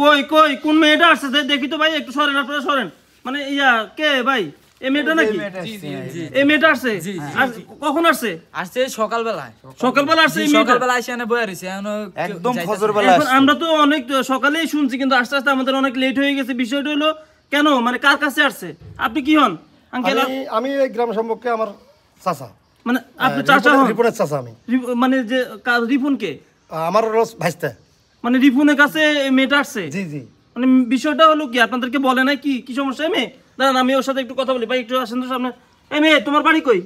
কই কই কোন মেয়েটা আসছে দেখি তো ভাই একটু সরেন আপনারা সরেন মানে ইয়া কে ভাই অনেক সকালেই শুনছি কিন্তু আস্তে আস্তে আমাদের অনেক লেট হয়ে গেছে বিষয়টা হলো কেন মানে কার কাছে আসছে আপনি কি হন আমি গ্রাম সম্পর্কে আমার মানে আপনি মানে যে রিপন কে আমার ভাইস্তা মানে রিফুনের কাছে মেয়েটা আসছে জি জি মানে বিষয়টা হলো কি আপনাদেরকে বলে না কি কি সমস্যা মেয়ে দাঁড়ান আমি ওর সাথে একটু কথা বলি ভাই একটু আসেন তো সামনে এই মেয়ে তোমার বাড়ি কই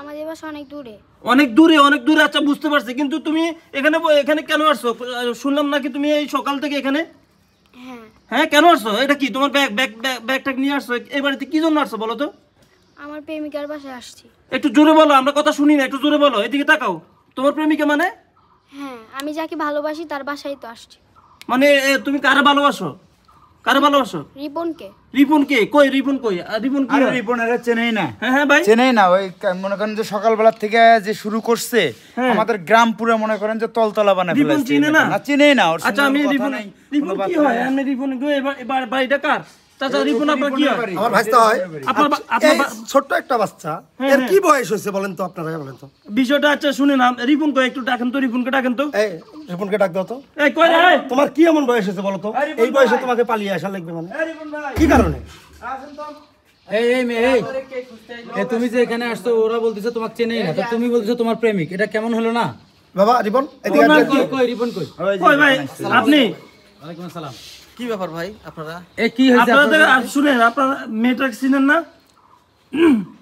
আমাদের বাসা অনেক দূরে অনেক দূরে অনেক দূরে আচ্ছা বুঝতে পারছি কিন্তু তুমি এখানে এখানে কেন আসছো শুনলাম নাকি তুমি এই সকাল থেকে এখানে হ্যাঁ, হ্যাঁ কেন আসছো এটা কি তোমার ব্যাগ ব্যাগ ব্যাগটা নিয়ে আসছো এই বাড়িতে কি জন্য আসছো বলো তো আমার প্রেমিকার বাসায় আসছি একটু জোরে বলো আমরা কথা শুনি না একটু জোরে বলো এদিকে তাকাও তোমার প্রেমিকা মানে হ্যাঁ, আমি যাকে ভালোবাসি তার বাসায় তো আসছি মানে তুমি কারে ভালোবাসো কারে ভালোবাসো রিপনকে কে কই রিপন কই রিপন কি আরে রিপন চেনেই না হ্যাঁ হ্যাঁ ভাই চেনেই না ওই মনে করেন যে সকালবেলা থেকে যে শুরু করছে হ্যাঁ। আমাদের গ্রাম পুরো মনে করেন যে তলতলা বানায় রিপন চিনে না? না চেনেই না আচ্ছা আমি রিপন রিপন কি হয় আমি রিপন গো এবার এবার বাড়িটা কার চাচা আপনার কি হয় আমার ভাইস্তা হয় আপনার আচ্ছা, একটা বাচ্চা হ্যাঁ, হ্যাঁ। এর কি বয়স বলেন তো আপনারা বলেন তো বিষয়টা আচ্ছা শুনে না একটু ডাকেন তো ডাকেন তো এই ডাক দাও তো এই রে তোমার কি এমন বয়স বলো তো এই বয়সে তোমাকে পালিয়ে আসা লাগবে মানে কি কারণে আসেন তো তুমি যে এখানে আসছো ওরা বলতেছে তোমাকে চেনেই না তুমি বলতেছো তোমার প্রেমিক এটা কেমন হলো না বাবা রিপন রিপন কই ভাই আপনি ওয়ালাইকুম আসসালাম কি ব্যাপার ভাই আপনারা এ কি হয়েছে আপনাদের শুনেন আপনারা মেয়েটাকে চিনেন না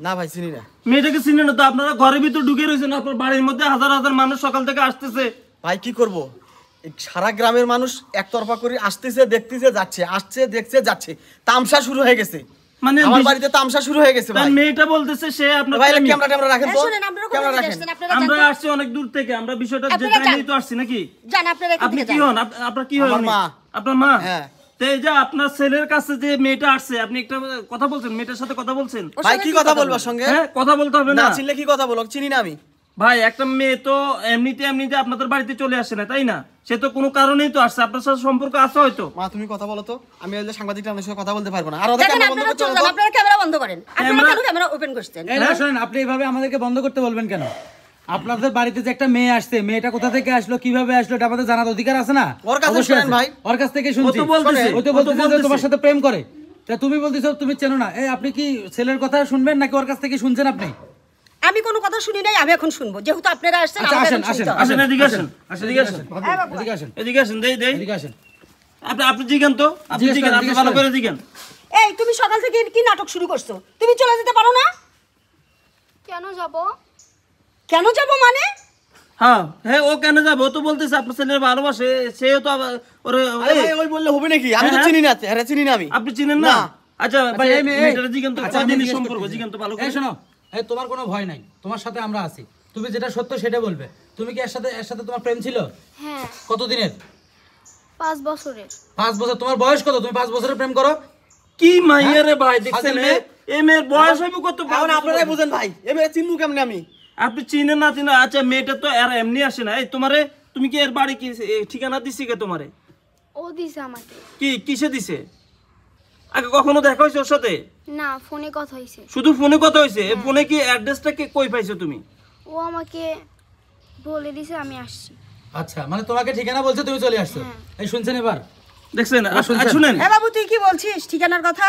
না ভাই চিনি না মেয়েটাকে চিনেন না তো আপনারা ঘরের ভিতর ঢুকে রয়েছেন আপনার বাড়ির মধ্যে হাজার হাজার মানুষ সকাল থেকে আসতেছে ভাই কি করব সারা গ্রামের মানুষ একতরফা করে আসতেছে দেখতেছে যাচ্ছে আসছে দেখছে যাচ্ছে তামসা শুরু হয়ে গেছে মানে আমার বাড়িতে তামসা শুরু হয়ে গেছে ভাই মেয়েটা বলতেছে সে আপনার ভাই ক্যামেরা ক্যামেরা রাখেন তো ক্যামেরা রাখেন আমরা আসছি অনেক দূর থেকে আমরা বিষয়টা জেনে নিতে আসছি নাকি জান আপনি কি হন আপনার কি হয় মা আপনার মা বাড়িতে চলে না তাই না সে তো কোনো কারণেই তো আসছে আপনার সাথে সম্পর্ক আছে হয়তো মা তুমি কথা আমি সাংবাদিক সাথে কথা বলতে পারবো না হ্যাঁ, হ্যাঁ, আপনি এইভাবে আমাদেরকে বন্ধ করতে বলবেন কেন আপনাদের বাড়িতে যে একটা মেয়ে আসছে মেয়েটা কোথা থেকে আসলো কিভাবে আসলো এটা আমাদের জানার অধিকার আছে না ওর কাছে শুনেন ভাই ওর কাছ থেকে শুনছি ও তো বলতেছে যে তোমার সাথে প্রেম করে তা তুমি বলতেছো তুমি চেনো না এই আপনি কি ছেলের কথা শুনবেন নাকি ওর কাছ থেকে শুনছেন আপনি আমি কোনো কথা শুনি নাই আমি এখন শুনবো যেহেতু আপনারা আসছেন আচ্ছা, আসেন আসেন আসেন এদিকে আসেন আসেন এদিকে আসেন এদিকে আসেন এদিকে আসেন দেই দেই এদিকে আসেন আপনি আপনি জিগান তো আপনি জিগান আপনি ভালো করে জিগান এই তুমি সকাল থেকে কি নাটক শুরু করছো তুমি চলে যেতে পারো না কেন যাবো কেন যাব মানে হ্যাঁ হ্যাঁ ও কেন তো বলতেছে আপনার ছেলের ভালোবাসে তো ওই বললে হবে নাকি আমি তো হ্যাঁ, হ্যাঁ। চিনি না হ্যাঁ, হ্যাঁ চিনি না আমি আপনি চিনেন না আচ্ছা, আচ্ছা ভাই এই আচ্ছা, সম্পর্ক ভালো করে শোনো তোমার কোনো ভয় নাই তোমার সাথে আমরা আছি তুমি যেটা সত্য সেটা বলবে তুমি কি এর সাথে এর সাথে তোমার প্রেম ছিল হ্যাঁ কতদিনের পাঁচ বছরের বছর তোমার বয়স কত তুমি পাঁচ বছরের প্রেম করো কি মাইয়া রে ভাই দেখছেন এ বয়স হইব কত আপনারাই বুঝেন ভাই এ মেয়ে চিনবো কেমনে আমি আপনি চিনে না চিনে আচ্ছা মেয়েটা তো আর এমনি আসে না এই তোমারে তুমি কি এর বাড়ি কি ঠিকানা দিছি কে তোমারে ও দিছে আমাকে কি কিসে দিছে আগে কখনো দেখা হয়েছে ওর সাথে না ফোনে কথা হয়েছে শুধু ফোনে কথা হয়েছে ফোনে কি অ্যাড্রেসটা কে কই পাইছো তুমি ও আমাকে বলে দিছে আমি আসছি আচ্ছা মানে তোমাকে ঠিকানা বলছে তুমি চলে আসছো হ্যাঁ। এই শুনছেন এবার দেখছেন আর হ্যাঁ, শুনেন এ বাবু তুই কি বলছিস ঠিকানার কথা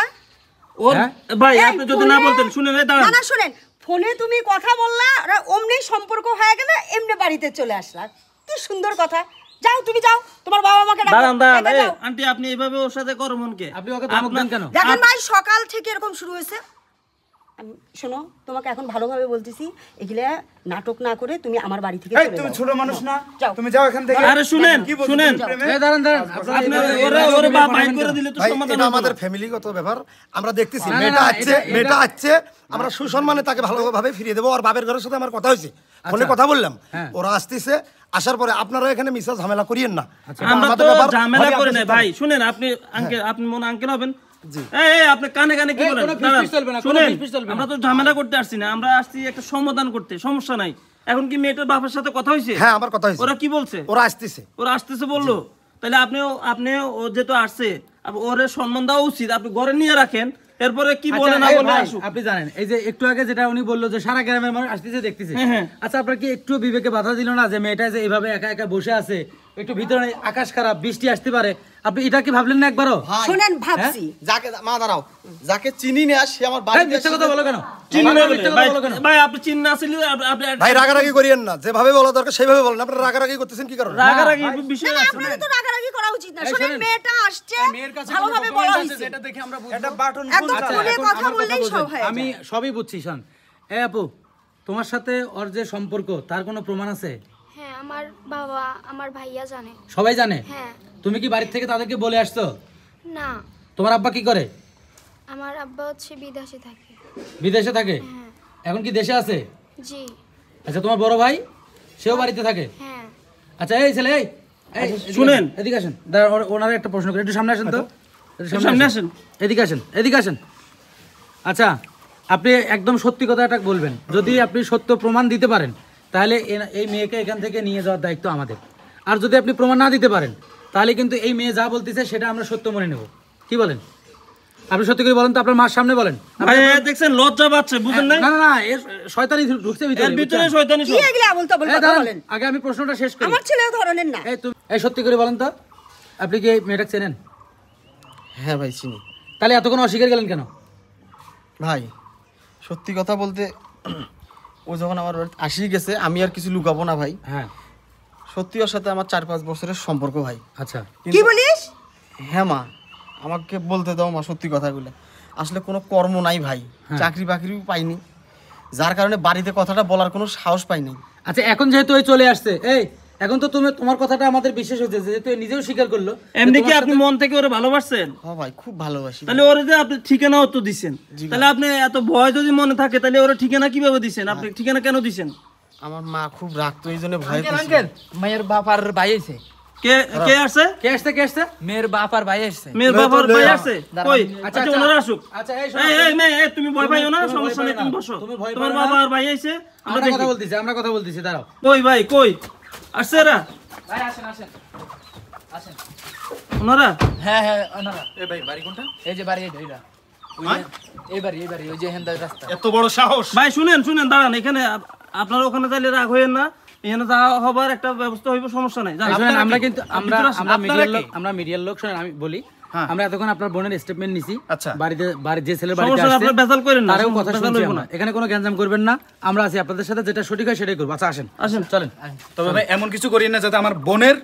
ওর হ্যাঁ? ভাই আপনি যদি না বলতেন শুনেন দাঁড়ান না শুনেন ফোনে তুমি কথা বললা ওরা অমনি সম্পর্ক হয়ে গেলে এমনি বাড়িতে চলে আসলা কি সুন্দর কথা যাও তুমি যাও তোমার বাবা মাকে দাঁড়ান আন্টি আপনি এইভাবে ওর সাথে করমন কে আপনি ওকে ধমক দেন কেন দেখেন ভাই সকাল থেকে এরকম শুরু হয়েছে শোনো তোমাকে এখন ভালোভাবে বলতেছি এগুলা নাটক না করে তুমি আমার বাড়ি থেকে তুমি ছোট মানুষ না তুমি যাও এখান থেকে আরে শুনেন শুনেন এই দাঁড়ান দাঁড়ান আপনি ওরে ওরে বাপ বাইন করে দিলে তো সম্মান না আমাদের ফ্যামিলিগত ব্যাপার আমরা দেখতেছি মেটা আছে মেটা আছে আমরা সুসম্মানে তাকে ভালোভাবে ফিরিয়ে দেব আর বাবার ঘরের সাথে আমার কথা হইছে আচ্ছা। ফোনে কথা বললাম হ্যাঁ। ওরা আসতেছে আসার পরে আপনারা এখানে মিসা ঝামেলা করিয়েন না আচ্ছা। আমরা তো ঝামেলা করি না ভাই শুনেন আপনি আঙ্কেল আপনি মনে আঙ্কেল হবেন আপনি সম্মান দেওয়া উচিত আপনি ঘরে নিয়ে রাখেন এরপরে কি আচ্ছা, বলেন আপনি জানেন এই যে একটু আগে যেটা উনি বললো যে সারা গ্রামের মানুষ আসতেছে দেখতেছে হ্যাঁ, হ্যাঁ। আচ্ছা আপনার কি একটু বিবেকে বাধা দিল না যে মেয়েটা যে এইভাবে একা একা বসে আছে একটু ভিতরে আকাশ খারাপ বৃষ্টি আসতে পারে আপনি এটা কি ভাবলেন না একবারও শুনেন ভাবছি হ্যাঁ? যাকে মা দাঁড়াও যাকে চিনি না সে আমার কথা বলো কেন ভাই আপনি চিন না আপনি ভাই রাগারাগি করিয়েন না যেভাবে বলা দরকার বলেন আপনি রাগারাগি করতেছেন কি কারণে রাগারাগি বিষয় আছে তো রাগারাগি করা উচিত না শুনেন মেয়েটা আসছে ভালোভাবে বলা এটা দেখে আমরা এটা বাটন কথা বললেই সব হয় আমি সবই বুঝছি শোন এ আপু তোমার সাথে ওর যে সম্পর্ক তার কোনো প্রমাণ আছে আমার বাবা আমার ভাইয়া জানে সবাই জানে হ্যাঁ তুমি কি বাড়ি থেকে তাদেরকে বলে আসছো না তোমার আব্বা কি করে আমার আব্বা হচ্ছে বিদেশে থাকে বিদেশে থাকে হ্যাঁ। এখন কি দেশে আছে জি আচ্ছা তোমার বড় ভাই সেও বাড়িতে থাকে হ্যাঁ আচ্ছা এই ছেলে এই আচ্ছা, শুনেন এদিকে আসেন ওনারে একটা প্রশ্ন করি একটু সামনে আসেন তো আচ্ছা, সামনে আসেন এদিকে আসেন এদিকে আসেন আচ্ছা আপনি একদম সত্যি কথাটা বলবেন যদি আপনি সত্য প্রমাণ দিতে পারেন তাহলে এই মেয়েকে এখান থেকে নিয়ে যাওয়ার দায়িত্ব আমাদের আর যদি আপনি প্রমাণ না দিতে পারেন তাহলে কিন্তু এই মেয়ে যা বলতেছে সেটা আমরা সত্য মনে নেব কি বলেন আপনি সত্যি করে বলেন তো আপনার মার সামনে বলেন দেখছেন লজ্জা পাচ্ছে বুঝেন না না না শয়তানি ঢুকছে ভিতরে ভিতরে শয়তানি কি এগুলা বলেন আগে আমি প্রশ্নটা শেষ করি আমার ছেলে ধরনের না এই তুমি এই সত্যি করে বলেন তো আপনি কি এই মেয়েটা চেনেন হ্যাঁ ভাই চিনি তাহলে এতক্ষণ অস্বীকার গেলেন কেন ভাই সত্যি কথা বলতে ও যখন আমার আসি গেছে আমি আর কিছু লুকাবো না ভাই হ্যাঁ সত্যি ওর সাথে আমার চার পাঁচ বছরের সম্পর্ক ভাই আচ্ছা কি বলিস হ্যাঁ মা আমাকে বলতে দাও মা সত্যি কথাগুলো আসলে কোনো কর্ম নাই ভাই হ্যাঁ। চাকরি বাকরিও পাইনি যার কারণে বাড়িতে কথাটা বলার কোনো সাহস পাইনি আচ্ছা এখন যেহেতু চলে আসছে এই এখন তো তুমি তোমার কথাটা আমাদের বিশ্বাস হচ্ছে যে তুই নিজেও স্বীকার করলো এমনি কি আপনি মন থেকে ওরে ভালোবাসছেন হ্যাঁ ভাই খুব ভালোবাসি তাহলে ওরে যে আপনি ঠিকানাও তো দিবেন তাহলে আপনি এত ভয় যদি মনে থাকে তাহলে ওরে ঠিকানা কিভাবে দিবেন আপনি ঠিকানা কেন দিবেন আমার মা খুব রাগতো এই জন্য ভয় পেয়েছে আঙ্কেল মায়ের বাপ আর ভাই আছে কে হ্যাঁ। কে আসছে কে আসছে কে আসছে মেয়ের বাপ আর ভাই আসছে মেয়ের বাপ আর ভাই আসছে কই আচ্ছা, আচ্ছা, আচ্ছা ওনারা আসুক আচ্ছা এই এই মেয়ে এই তুমি ভয় পাইও না সমস্যা নেই তুমি বসো তোমার বাবা আর ভাই আইছে আমরা কথা বলতিছি আমরা কথা বলতিছি দাঁড়াও কই ভাই কই আপনার হ্যাঁ, হ্যাঁ, শুনেন দাঁড়ান এখানে ওখানে তাহলে রাগ হইেন না এখানে তা হবার একটা ব্যবস্থা হইব সমস্যা নাই আমরা কিন্তু আমরা মিডিয়ার লোক আমরা মিডিয়ার লোক শুনেন আমি বলি হ্যাঁ। আমরা এতক্ষণ আপনার বোনের স্টেটমেন্ট নিছি আচ্ছা বাড়িতে বাড়ির যে ছেলের বাড়িতে আসছে আপনারা না এখানে কোনো গ্যাঞ্জাম করবেন না আমরা আছি আপনাদের সাথে যেটা সঠিক হয় সেটাই করবো আচ্ছা আসেন আসেন চলেন তবে ভাই এমন কিছু করি না যাতে আমার বোনের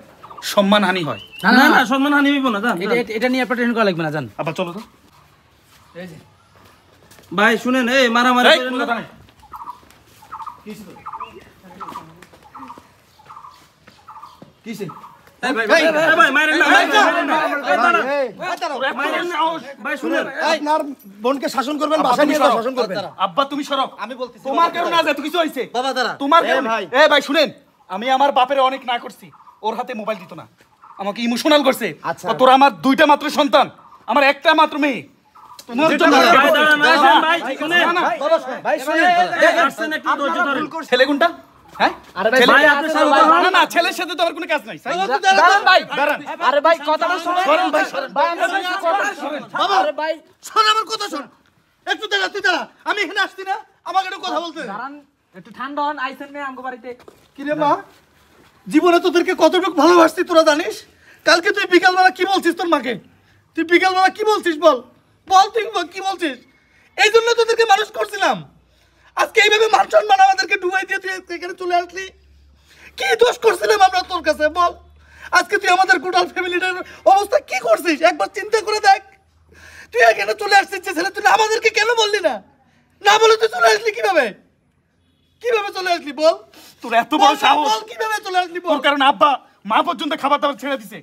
সম্মান হানি হয় না না সম্মান হানি হইব না এটা এটা নিয়ে আপনার টেনশন করা লাগবে না জান আবার চলো তো ভাই শুনেন এই মারামারি করেন কিছু আমি আমার বাপের অনেক না করছি ওর হাতে মোবাইল দিত না আমাকে ইমোশনাল করছে আচ্ছা। তোর আমার দুইটা মাত্র সন্তান আমার একটা মাত্র মেয়ে ছেলেগুনটা জীবনে তোদেরকে কতটুকু ভালোবাসছি তোরা জানিস কালকে তুই বিকাল বেলা কি বলছিস তোর মাকে তুই বিকাল বেলা কি বলছিস বল বল তুই কি বলছিস এই জন্য তোদেরকে মানুষ করছিলাম আজকে এইভাবে মানসন বানাবো তুই এখানে চলে আসলি দোষ করছিলাম আমরা তোর কাছে বল আজকে তুই আমাদের ফ্যামিলিটার অবস্থা করছিস একবার চিন্তা করে দেখ তুই চলে আসছিস ছেলে তুই আমাদেরকে কেন বললি না না তুই চলে আসলি চলে আসলি বল তোর এত চলে আসলি বল কারণ আব্বা মা পর্যন্ত খাবার দাবার ছেড়ে দিছে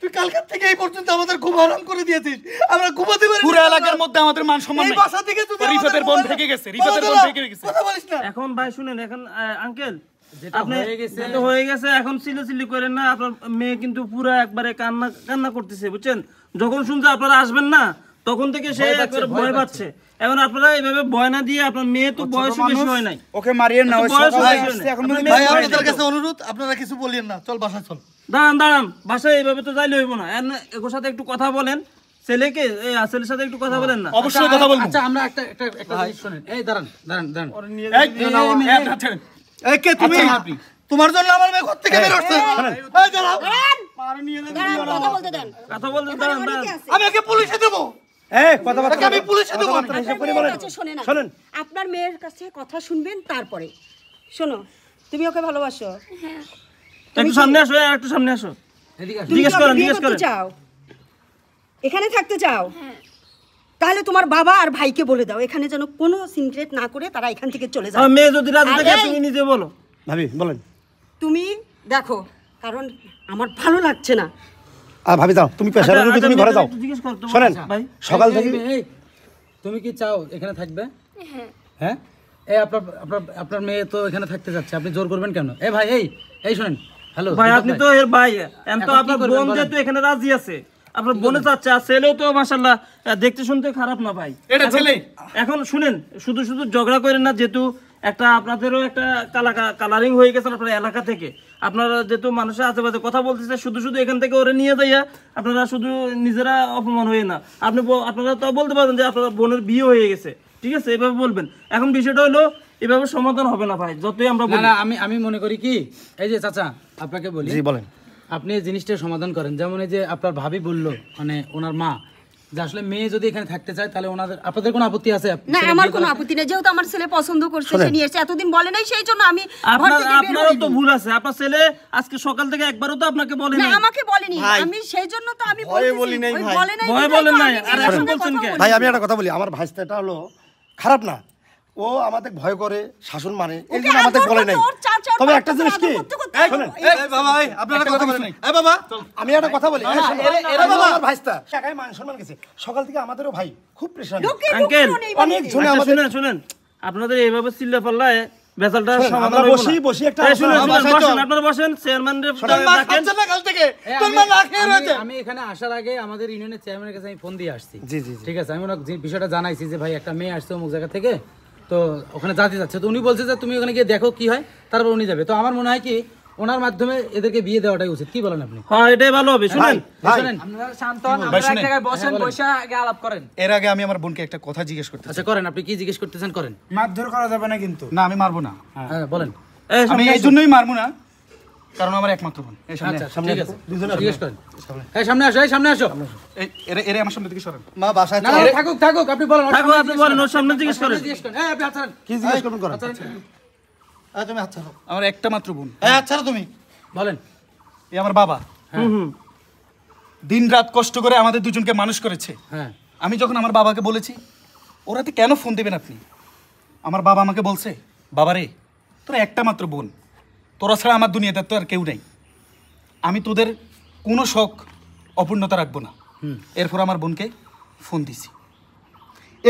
তুই কালকার থেকে এই পর্যন্ত আমাদের ঘুম করে দিয়েছিস আমরা ঘুমাতে পারি পুরো এলাকার মধ্যে আমাদের মান সম্মান বাসা থেকে রিফাতের বোন থেকে গেছে রিফাতের বোন থেকে গেছে কথা বলিস না এখন ভাই শুনেন এখন আঙ্কেল করেন না আপনার মেয়ে কিন্তু পুরো একবারে কান্না কান্না করতেছে বুঝছেন যখন শুনছে আপনারা আসবেন না তখন থেকে সে ভয় পাচ্ছে এখন আপনারা এইভাবে ভয় না দিয়ে আপনার মেয়ে তো বয়স বেশি হয় নাই ওকে মারিয়ে না ভাই আপনাদের কাছে অনুরোধ আপনারা কিছু বলেন না চল বাসা চল দাঁড়ান দাঁড়ান বাসায় এইভাবে তো যাইলে হইব না এর সাথে একটু কথা বলেন ছেলেকে এই আসলের সাথে একটু কথা হ্যাঁ। বলেন না অবশ্যই কথা বলবো আচ্ছা আমরা একটা একটা এই দাঁড়ান দাঁড়ান দাঁড়ান আচ্ছা, আচ্ছা। এই কে তুমি আচ্ছা, তোমার জন্য আমার মেয়ে ঘর থেকে বের হচ্ছে এই দাঁড়াও কথা বলতে দেন আমি একে পুলিশে দেবো আচ্ছা, আপনার মেয়ের কাছে কথা শুনবেন তারপরে শোনো তুমি ওকে ভালোবাসো হ্যাঁ। সামনে আসো একটু সামনে আসো এখানে থাকতে চাও হ্যাঁ। তাহলে তোমার বাবা আর ভাইকে বলে দাও এখানে যেন কোনো সিনক্রেট না করে তারা এখান থেকে চলে যাও মেয়ে যদি রাজি থাকে তুমি নিজে বলো ভাবি বলেন তুমি দেখো কারণ আমার ভালো লাগছে না আর ভাবি তুমি আচ্ছা, রুগী আচ্ছা, তুমি ঘরে যাও সকাল থেকে তুমি কি চাও এখানে থাকবে হ্যাঁ, হ্যাঁ? এই আপনার আপনার আপনার মেয়ে তো এখানে থাকতে আপনি জোর করবেন কেন এ ভাই এই এই শোনেন হ্যালো ভাই আপনি তো এর ভাই এম তো আপনার বোন যেহেতু এখানে রাজি আছে আপনার বোনে চাচ্ছে আর ছেলেও তো মাসাল্লাহ দেখতে শুনতে খারাপ না ভাই এটা ছেলে এখন শুনেন শুধু শুধু ঝগড়া করেন না যেহেতু একটা আপনাদেরও একটা কালারিং হয়ে গেছে আপনার এলাকা থেকে আপনারা যেহেতু মানুষের আশেপাশে কথা বলতেছে শুধু শুধু এখান থেকে ওরে নিয়ে যাইয়া আপনারা শুধু নিজেরা অপমান হয়ে না আপনি আপনারা তো বলতে পারেন যে আপনার বোনের বিয়ে হয়ে গেছে ঠিক আছে এভাবে বলবেন এখন বিষয়টা হলো এভাবে সমাধান হবে না ভাই যতই আমরা আমি আমি মনে করি কি এই যে চাচা আপনাকে বলি বলেন আপনি এই জিনিসটা সমাধান করেন যেমন এই যে আপনার ভাবি বললো মানে ওনার মা আসলে মেয়ে যদি এখানে থাকতে চায় তাহলে ওনাদের আপনাদের কোনো আপত্তি আছে না আমার কোনো আপত্তি নেই যেহেতু আমার ছেলে পছন্দ করছে সে নিয়ে এসেছে এতদিন বলে নাই সেই জন্য আমি আপনারও তো ভুল আছে আপনার ছেলে আজকে সকাল থেকে একবারও তো আপনাকে বলে নাই আমাকে বলেনি আমি সেই জন্য তো আমি বলি নাই ভাই বলে নাই বলে নাই আর এখন বলছেন ভাই আমি একটা কথা বলি আমার ভাইস্তাটা হলো খারাপ না ও আমাদের ভয় করে শাসন মানে এই জন্য আমাদের বলে নাই তবে একটা জিনিস কি আমি একটা কথা বলি সকাল থেকে আমাদেরও ভাই খুব আচ্ছা, শুনেন শুনেন আপনাদের এইভাবে চিল্লা পাল্লায় চেয়ারম্যান আমি এখানে আসার আগে আমাদের কাছে আমি ফোন দিয়ে আসছি ঠিক আছে আমি বিষয়টা জানাইছি যে ভাই একটা মেয়ে আসছে অমুক জায়গা থেকে তো ওখানে যাতে যাচ্ছে তো উনি বলছে যে তুমি ওখানে গিয়ে দেখো কি হয় তারপর উনি যাবে তো আমার মনে হয় কি ওনার মাধ্যমে এদেরকে বিয়ে দেওয়াটাই উচিত কি বলেন আপনি হ্যাঁ এটাই ভালো হবে শুনেন শুনেন আপনারা শান্ত হন আপনারা এক জায়গায় বসেন বসা আগে আলাপ করেন এর আগে আমি আমার বোনকে একটা কথা জিজ্ঞেস করতে আচ্ছা করেন আপনি কি জিজ্ঞেস করতেছেন করেন মারধর করা যাবে না কিন্তু না আমি মারবো না হ্যাঁ বলেন আমি এই জন্যই মারবো না কারণ আমার একমাত্র বোন এই সামনে আচ্ছা, আসো এই সামনে আসো এরে আমার সামনে দিকে সরেন মা বাসায় না থাকুক থাকুক আপনি বলেন থাকুক আপনি বলেন ওর সামনে হ্যাঁ, কি জিজ্ঞেস করবেন করেন আচ্ছা, তুমি আমার একটা মাত্র বোন এই হ্যাঁ, তুমি বলেন এ আমার বাবা হ্যাঁ। দিন রাত কষ্ট করে আমাদের দুজনকে মানুষ করেছে হ্যাঁ আমি যখন আমার বাবাকে বলেছি ওরা কেন ফোন দেবেন আপনি আমার বাবা আমাকে বলছে বাবারে তোর একটা মাত্র বোন তোরা ছাড়া আমার দুনিয়াতে তো আর কেউ নেই আমি তোদের কোনো শখ অপূর্ণতা রাখবো না এরপর আমার বোনকে ফোন দিছি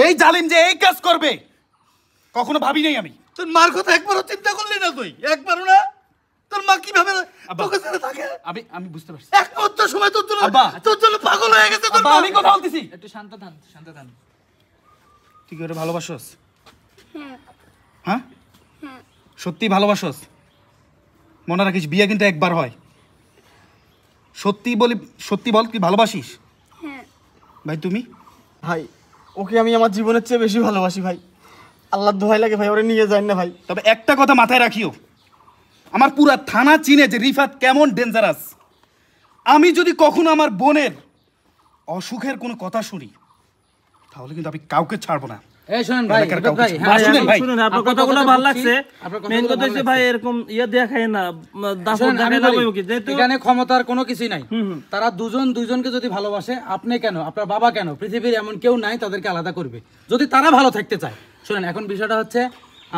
এই জালিম যে এই কাজ করবে কখনো ভাবি নাই আমি তোর মার কথা একবারও চিন্তা করলি না তুই একবারও না তোর মা কিভাবে তোকে ছেড়ে থাকে আমি আমি বুঝতে পারছি এক মুহূর্ত সময় তোর জন্য তোর জন্য পাগল হয়ে গেছে তোর আমি কথা বলতেছি একটু শান্ত থান শান্ত থান তুই কি ওরে ভালোবাসোস হ্যাঁ হ্যাঁ, হ্যাঁ। সত্যি ভালোবাসোস মনে রাখিস বিয়ে কিন্তু একবার হয় সত্যি বলি সত্যি বল তুই ভালোবাসিস হ্যাঁ। ভাই তুমি ভাই ওকে আমি আমার জীবনের চেয়ে বেশি ভালোবাসি ভাই আল্লাহর দোহাই লাগে ভাই ওরে নিয়ে যাই না ভাই তবে একটা কথা মাথায় রাখিও আমার পুরা থানা চিনে যে রিফাত কেমন ডেঞ্জারাস আমি যদি কখনো আমার বোনের অসুখের কোনো কথা শুনি তাহলে কিন্তু আমি কাউকে ছাড়বো না হ্যাঁ, ইয়ে ক্ষমতার কোনো কিছুই নাই তারা দুজন দুজনকে যদি ভালোবাসে আপনি কেন আপনার বাবা কেন পৃথিবীর এমন কেউ নাই তাদেরকে আলাদা করবে যদি তারা ভালো থাকতে চায় শোনেন এখন বিষয়টা হচ্ছে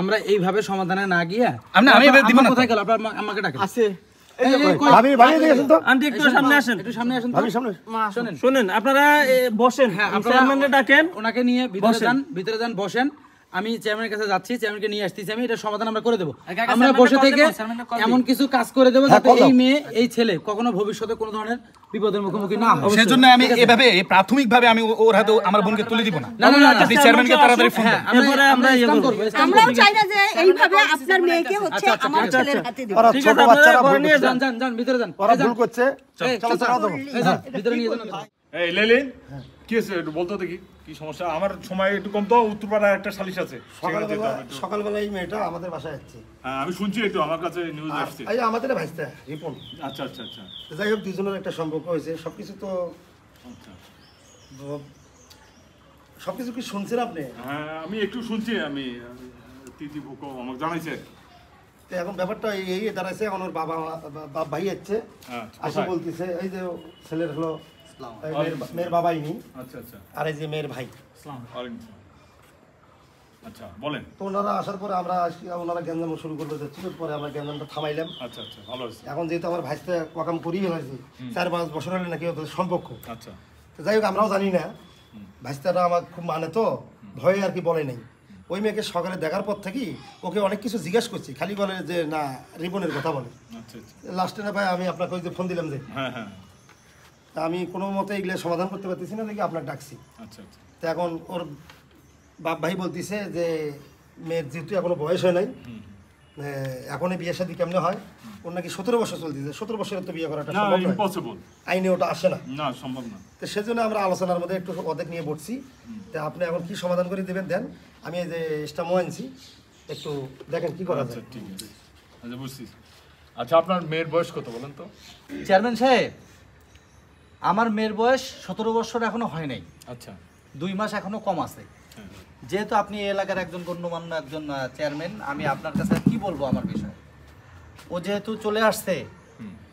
আমরা এইভাবে সমাধানে না গিয়ে আপনার কোথায় গেল আপনার আমাকে ডাকে আছে আপনারা বসেন হ্যাঁ, ডাকেন ওনাকে নিয়ে ভিতরে যান ভিতরে যান বসেন আমি চেয়ারম্যানের কাছে যাচ্ছি চেয়ারম্যানকে নিয়ে আসতেছি আমি এটা সমাধান আমরা করে দেবো আমরা বসে থেকে এমন কিছু কাজ করে দেবো হ্যাঁ, যাতে এই মেয়ে এই ছেলে কখনো ভবিষ্যতে কোনো ধরনের বিপদের মুখোমুখি না আমি ওর হাতে আমার বোনকে তুলে না কি হয়েছে একটু বলতো দেখি কি সমস্যা আমার সময় একটু কম তো উত্তরপাড়ার একটা সালিশ আছে সকালবেলা এই মেয়েটা আমাদের বাসায় যাচ্ছে হ্যাঁ আমি শুনছি একটু আমার কাছে নিউজ আসছে এই আমাদের ভাইস্তা রিপন আচ্ছা আচ্ছা আচ্ছা যাই হোক দুজনের একটা সম্পর্ক হয়েছে সব কিছু তো আচ্ছা। সব কিছু কি শুনছেন আপনি হ্যাঁ আমি একটু শুনছি আমি তিথি ভুকো আমাকে জানাইছে তো এখন ব্যাপারটা এই দাঁড়াইছে এখন ওর বাবা ভাই যাচ্ছে আশা আচ্ছা, বলতেছে এই যে ছেলের হলো আচ্ছা, আচ্ছা। আচ্ছা, চার পাঁচ বছর হলে নাকি ওদের সম্পর্ক আচ্ছা যাই হোক আমরাও জানি না ভাইস্তারা আমার খুব মানে তো ভয়ে আর কি বলে নাই ওই মেয়েকে সকালে দেখার পর থেকে ওকে অনেক কিছু জিজ্ঞেস করছি খালি বলে যে না রিবনের কথা বলে লাস্টে না ভাই আমি আপনাকে ওই যে ফোন দিলাম যে হ্যাঁ, হ্যাঁ। তা আমি কোনো মতে এগুলো সমাধান করতে পারতেছি না দেখি আপনার ডাকছি আচ্ছা তা আচ্ছা। তো এখন ওর বাপ ভাই বলতেছে যে মেয়ের যেহেতু এখনো বয়স হয় নাই এখন বিয়ের সাথে কেমনে হয় ওর নাকি সতেরো বছর চলতেছে সতেরো বছরের তো বিয়ে করাটা আইনে ওটা আসে না না সম্ভব না তো সেজন্য আমরা আলোচনার মধ্যে একটু অর্ধেক নিয়ে পড়ছি তো আপনি এখন কি সমাধান করে দেবেন দেন আমি এই যে স্টামো আনছি একটু দেখেন কি করা যায় আচ্ছা, ঠিক আছে আচ্ছা বুঝছি আচ্ছা আপনার মেয়ের বয়স কত বলেন তো চেয়ারম্যান সাহেব আমার মেয়ের বয়স সতেরো বছর এখনো হয় নাই আচ্ছা দুই মাস এখনো কম আছে যেহেতু আপনি এলাকার একজন গণ্যমান্য একজন চেয়ারম্যান আমি আপনার কাছে কি বলবো আমার বিষয়ে ও যেহেতু চলে আসছে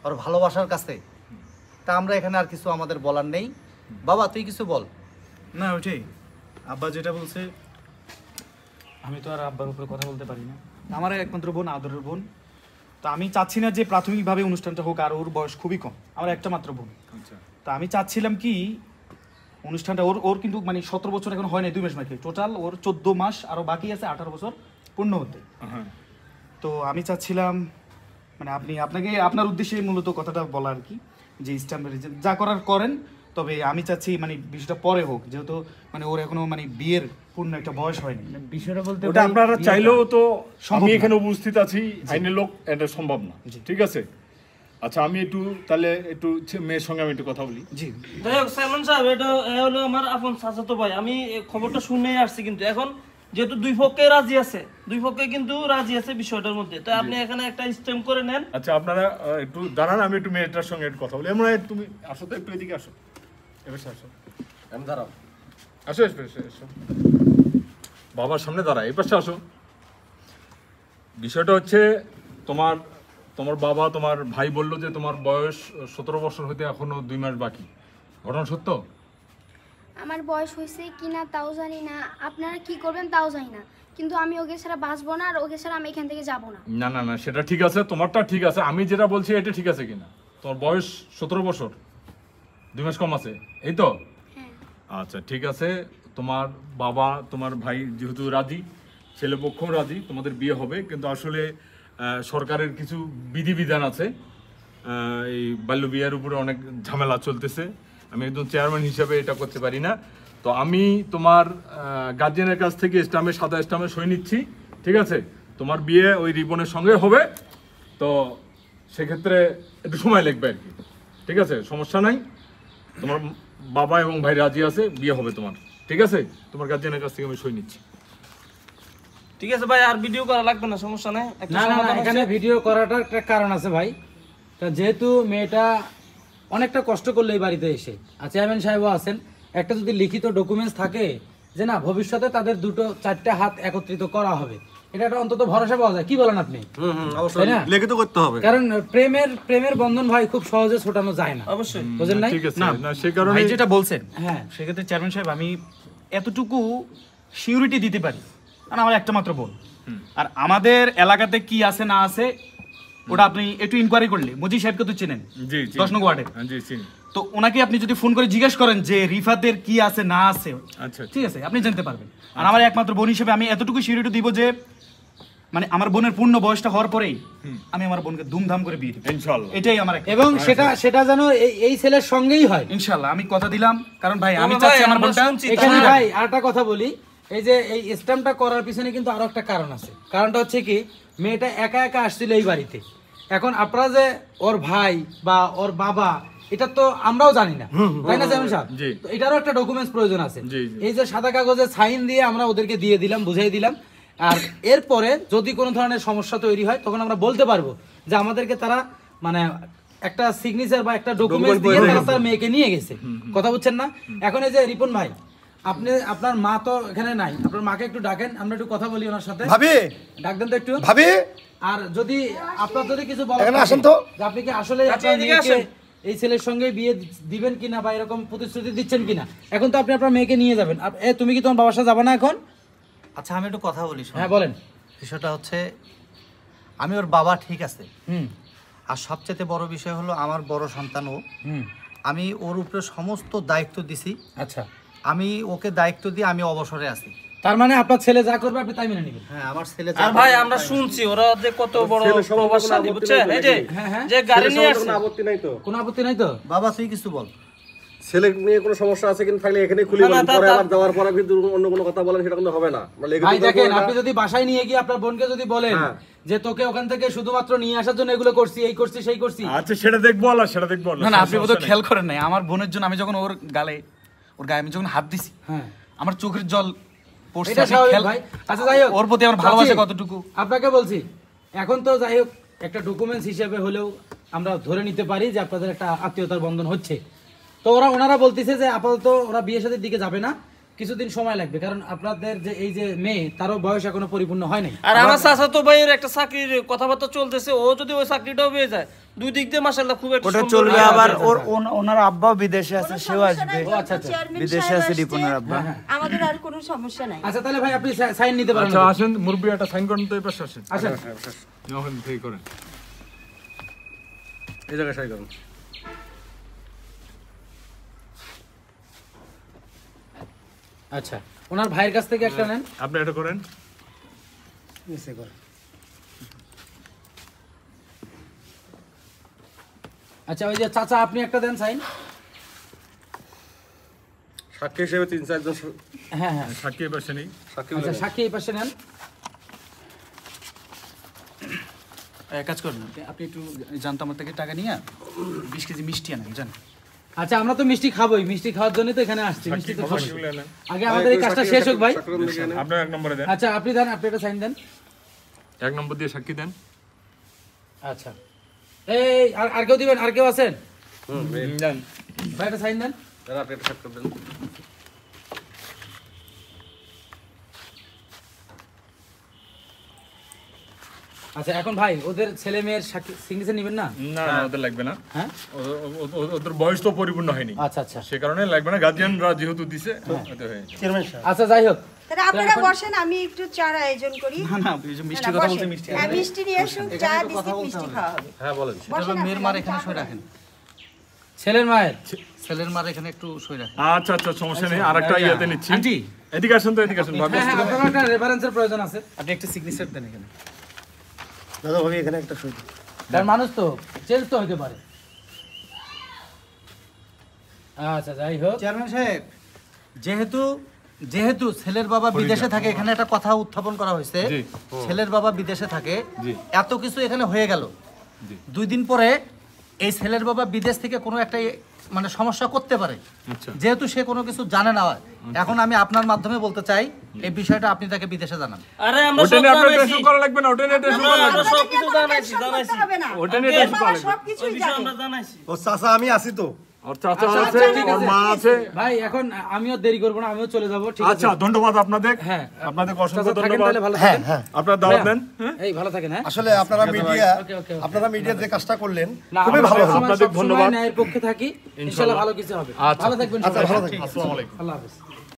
ওর ভালোবাসার কাছে তা আমরা এখানে আর কিছু আমাদের বলার নেই বাবা তুই কিছু বল না ওইটাই আব্বা যেটা বলছে আমি তো আর আব্বার উপরে কথা বলতে পারি না আমার একমাত্র বোন আদরের বোন তা আমি চাচ্ছি না যে প্রাথমিকভাবে অনুষ্ঠানটা হোক আর ওর বয়স খুবই কম আমার একটা মাত্র ভূমি আচ্ছা। তা আমি চাচ্ছিলাম কি অনুষ্ঠানটা ওর ওর কিন্তু মানে সতেরো বছর এখন হয় না দুই মাস বাকি টোটাল ওর চোদ্দ মাস আরও বাকি আছে আঠারো বছর পূর্ণ হতে হ্যাঁ। তো আমি চাচ্ছিলাম মানে আপনি আপনাকে আপনার উদ্দেশ্যে মূলত কথাটা বলা আর কি যে স্ট্যাম্প যা করার করেন তবে আমি চাচ্ছি মানে বিষয়টা পরে হোক যেহেতু মানে ওর এখনো মানে বিয়ের পূর্ণ একটা বয়স হয়নি মানে বিষয়টা বলতে ওটা আপনারা চাইলেও তো আমি এখানে উপস্থিত আছি আইনের লোক এটা সম্ভব না ঠিক আছে আচ্ছা আমি একটু তাহলে একটু মেয়ের সঙ্গে আমি একটু কথা বলি জি যাই হোক সাইমন সাহেব এটা হলো আমার আপন চাচাতো ভাই আমি খবরটা শুনেই আসছি কিন্তু এখন যেহেতু দুই পক্ষে রাজি আছে দুই পক্ষে কিন্তু রাজি আছে বিষয়টার মধ্যে তো আপনি এখানে একটা স্টেম করে নেন আচ্ছা আপনারা একটু দাঁড়ান আমি একটু মেয়েটার সঙ্গে একটু কথা বলি আমরা তুমি আসো তো একটু এদিকে আসো এবার আসো দাঁড়াও আসো বাবার সামনে দাঁড়া এপাশে আসো বিষয়টা হচ্ছে তোমার তোমার বাবা তোমার ভাই বলল যে তোমার বয়স সতেরো বছর হতে এখনো দুই মাস বাকি ঘটনা সত্য আমার বয়স হয়েছে কি না তাও জানি না আপনারা কি করবেন তাও জানি না কিন্তু আমি ওকে ছাড়া বাঁচবো না আর ওকে ছাড়া আমি এখান থেকে যাব না না না না সেটা ঠিক আছে তোমারটা ঠিক আছে আমি যেটা বলছি এটা ঠিক আছে কিনা তোমার বয়স সতেরো বছর দুই মাস কম আছে এই তো হ্যাঁ। আচ্ছা ঠিক আছে তোমার বাবা তোমার ভাই যেহেতু রাজি ছেলেপক্ষও রাজি তোমাদের বিয়ে হবে কিন্তু আসলে সরকারের কিছু বিধিবিধান আছে এই বাল্য বিয়ের উপরে অনেক ঝামেলা চলতেছে আমি একজন চেয়ারম্যান হিসাবে এটা করতে পারি না তো আমি তোমার গার্জিয়ানের কাছ থেকে স্টামে সাদা স্টামে সই নিচ্ছি ঠিক আছে তোমার বিয়ে ওই রিবনের সঙ্গে হবে তো সেক্ষেত্রে একটু সময় লাগবে আর কি ঠিক আছে সমস্যা নাই তোমার বাবা এবং ভাই রাজি আছে বিয়ে হবে তোমার ঠিক আছে তোমার গার্জিয়ানের কাছ থেকে আমি সই নিচ্ছি ঠিক আছে ভাই আর ভিডিও করা লাগবে না সমস্যা নাই না না এখানে ভিডিও করাটার একটা কারণ আছে ভাই তা যেহেতু মেয়েটা অনেকটা কষ্ট করলো এই বাড়িতে এসে আর চেয়ারম্যান সাহেবও আছেন একটা যদি লিখিত ডকুমেন্টস থাকে যে না ভবিষ্যতে তাদের দুটো চারটা হাত একত্রিত করা হবে এটা একটা অন্তত ভরসা পাওয়া যায় কি বলেন আপনি করতে হবে কারণ প্রেমের প্রেমের বন্ধন ভাই খুব সহজে ছোটানো যায় না অবশ্যই না কারণে যেটা বলছেন হ্যাঁ সেক্ষেত্রে চেয়ারম্যান সাহেব আমি এতটুকু সিউরিটি দিতে পারি কারণ আমার একটা মাত্র বোন আর আমাদের এলাকাতে কি আছে না আছে ওটা আপনি একটু ইনকোয়ারি করলে মুজি সাহেবকে তো চেনেন দশ হ্যাঁ, তো ওনাকে আপনি যদি ফোন করে জিজ্ঞেস করেন যে রিফাতের কি আছে না আছে আচ্ছা, আচ্ছা। ঠিক আছে আপনি জানতে পারবেন আর আচ্ছা। আমার একমাত্র বোন হিসেবে আমি এতটুকু সিউরিটি দিব যে মানে আমার বোনের পূর্ণ বয়সটা হওয়ার পরেই আমি আমার বোনকে ধুমধাম করে বিয়ে দেব ইনশাআল্লাহ এটাই আমার এবং সেটা সেটা যেন এই ছেলের সঙ্গেই হয় ইনশাআল্লাহ আমি কথা দিলাম কারণ ভাই আমি চাচ্ছি আমার বোনটা এখানে ভাই আরেকটা কথা বলি এই যে এই স্ট্যাম্পটা করার পিছনে কিন্তু আরো একটা কারণ আছে কারণটা হচ্ছে কি মেয়েটা একা একা আসছিল এই বাড়িতে এখন আপনারা যে ওর ভাই বা ওর বাবা এটা তো আমরাও জানি না তাই না জামিন সাহেব এটারও একটা ডকুমেন্টস প্রয়োজন আছে এই যে সাদা কাগজে সাইন দিয়ে আমরা ওদেরকে দিয়ে দিলাম বুঝাই দিলাম আর এরপরে যদি কোনো ধরনের সমস্যা তৈরি হয় তখন আমরা বলতে পারবো যে আমাদেরকে তারা মানে একটা সিগনেচার বা একটা ডকুমেন্ট দিয়ে তারা তার মেয়েকে নিয়ে গেছে কথা বলছেন না এখন এই যে রিপন ভাই আপনি আপনার মা তো এখানে নাই আপনার মাকে একটু ডাকেন আমরা একটু কথা বলি ওনার সাথে ভাবি ডাকেন তো একটু ভাবি আর যদি আপনার যদি কিছু বলেন আসেন তো আপনি কি আসলে এই ছেলের সঙ্গে বিয়ে দিবেন কিনা বা এরকম প্রতিশ্রুতি দিচ্ছেন কিনা এখন তো আপনি আপনার মেয়েকে নিয়ে যাবেন তুমি কি তোমার বাবার সাথে যাবে না এখন আচ্ছা আমি একটু কথা বলি হ্যাঁ বলেন বিষয়টা হচ্ছে আমি ওর বাবা ঠিক আছে হুম আর সবচেয়ে বড় বিষয় হলো আমার বড় সন্তান ও আমি ওর উপরে সমস্ত দায়িত্ব দিছি আচ্ছা আমি ওকে দায়িত্ব দিয়ে আমি অবসরে আছি তার মানে আপনার ছেলে যা করবে আপনি তাই মেনে নেবেন হ্যাঁ আমার ছেলে আর ভাই আমরা শুনছি ওরা যে কত বড় প্রবাসী বুঝছেন এই যে যে গাড়ি নিয়ে আসছে কোনো আপত্তি নাই তো কোনো আপত্তি নাই তো বাবা তুই কিছু বল ছেলে কোনো সমস্যা আছে কিন্তু থাকলে এখানে খুলে পরে আবার যাওয়ার পরে কিন্তু অন্য কোনো কথা বলেন সেটা কিন্তু হবে না মানে ভাই দেখেন আপনি যদি বাসায় নিয়ে গিয়ে আপনার বোনকে যদি বলেন হ্যাঁ। যে তোকে ওখান থেকে শুধুমাত্র নিয়ে আসার জন্য এগুলো করছি এই করছি সেই করছি আচ্ছা সেটা দেখবো আল্লাহ সেটা দেখবো না না আপনি খেয়াল করেন নাই আমার বোনের জন্য আমি যখন ওর গালে ওর গায়ে আমি যখন হাত দিছি হ্যাঁ। আমার চোখের জল পড়ছে ভাই আচ্ছা যাই হোক ওর প্রতি আমার ভালোবাসা কতটুকু আপনাকে বলছি এখন তো যাই হোক একটা ডকুমেন্টস হিসেবে হলেও আমরা ধরে নিতে পারি যে আপনাদের একটা আত্মীয়তার বন্ধন হচ্ছে তো ওরা ওনারা বলতেছে যে আপাতত ওরা বিয়ে সাথে দিকে যাবে না কিছুদিন সময় লাগবে কারণ আপনাদের যে এই যে মেয়ে তারও বয়স এখনো পরিপূর্ণ হয়নি আর আমার চাচা তো ভাইয়ের একটা চাকরির কথাবার্তা চলতেছে ও যদি ওই চাকরিটাও পেয়ে যায় দুই দিক দিয়ে খুব একটা চলবে আবার আচ্ছা, ওর আচ্ছা, ওনার আব্বাও বিদেশে আছে সেও আসবে ও আচ্ছা আচ্ছা বিদেশে আছে আব্বা হ্যাঁ, হ্যাঁ। আমাদের আর কোনো সমস্যা নাই আচ্ছা তাহলে ভাই আপনি সাইন নিতে পারেন আচ্ছা আসেন মুরব্বি একটা সাইন করেন তো এই পাশে আসেন আচ্ছা ঠিক করেন এই জায়গায় সাইন করুন আচ্ছা ওনার ভাইয়ের কাছ থেকে একটা নেন আপনি এটা করেন নিচে করেন আচ্ছা ওই যে চাচা আপনি একটা দেন সাইন সাক্ষী হিসেবে তিন চারজন হ্যাঁ হ্যাঁ সাক্ষী পাশে নেই আচ্ছা সাক্ষী এই পাশে নেন কাজ করুন আপনি একটু জানতাম আমার থেকে টাকা নিয়ে বিশ কেজি মিষ্টি আনেন জানেন আচ্ছা আমরা তো মিষ্টি খাবোই মিষ্টি খাওয়ার জন্য তো এখানে আসছি মিষ্টি তো খাবো আগে আমাদের এই কাজটা শেষ হোক ভাই আপনার এক নম্বরে দেন আচ্ছা আপনি দেন আপনি একটা সাইন দেন এক নম্বর দিয়ে সাক্ষী দেন আচ্ছা এই আর আর কেউ দিবেন আর কেউ আছেন হুম দেন ভাই একটা সাইন দেন আপনি একটা সাক্ষী দেন আচ্ছা এখন ভাই ওদের ছেলে মেয়ের নেবেন না না ওদের লাগবে না হ্যাঁ ওদের বয়স তো পরিপূর্ণ হয়নি আচ্ছা আচ্ছা সে কারণে লাগবে না গার্জিয়ানরা যেহেতু দিছে হ্যাঁ। আচ্ছা যাই হোক তাহলে আপনারা বসেন আমি একটু আয়োজন করি না না মিষ্টি কথা মিষ্টি হ্যাঁ মিষ্টি নিয়ে চা মিষ্টি খাওয়া হবে হ্যাঁ বলেন মেয়ের মার এখানে শুয়ে রাখেন ছেলের মায়ের ছেলের মার এখানে একটু শুয়ে রাখেন আচ্ছা আচ্ছা সমস্যা নেই আচ্ছা, আরেকটা আচ্ছা। ইয়াতে নিচ্ছি আন্টি এদিকে আসুন তো এদিকে আসুন হ্যাঁ, ভাবি হ্যাঁ, আপনার একটা রেফারেন্সের প্রয়োজন আছে আপনি একটা সিগনেচার দেন এখানে দাদা আমি এখানে একটা মানুষ তো চেঞ্জ তো হতে পারে আচ্ছা যাই হোক চেয়ারম্যান সাহেব যেহেতু যেহেতু ছেলের বাবা বিদেশে থাকে এখানে একটা কথা উত্থাপন করা হয়েছে ছেলের বাবা বিদেশে থাকে এত কিছু এখানে হয়ে গেল দুই দিন পরে এই ছেলের বাবা বিদেশ থেকে কোনো একটা মানে সমস্যা করতে পারে আচ্ছা। যেহেতু সে কোনো কিছু জানে না আচ্ছা। এখন আমি আপনার মাধ্যমে বলতে চাই এই বিষয়টা আপনি তাকে বিদেশে জানান আরে আমরা ওটা নিয়ে আপনি টেনশন করা লাগবে না ওটা নিয়ে টেনশন করা লাগবে না সব কিছু জানাইছি জানাইছি ওটা নিয়ে টেনশন করা লাগবে সব কিছু আমরা জানাইছি ও চাচা আমি আসি তো আর আর চাচা আচ্ছা, আচ্ছা, আছে আছে মা ভাই এখন আমিও দেরি করব না আমিও চলে যাব ঠিক আছে আচ্ছা ধন্যবাদ আপনাদের হ্যাঁ আপনাদের অসংখ্য ধন্যবাদ হ্যাঁ, হ্যাঁ আপনারা দাওয়াত হ্যাঁ। দেন হ্যাঁ। এই ভালো থাকেন হ্যাঁ আসলে আপনারা মিডিয়া আপনারা মিডিয়া যে কাজটা করলেন খুবই ভালো আপনাদের ধন্যবাদ ন্যায়ের পক্ষে থাকি ইনশাআল্লাহ ভালো কিছু হবে আচ্ছা। ভালো থাকবেন আচ্ছা ভালো থাকবেন আসসালামু আলাইকুম আল্লাহ হাফেজ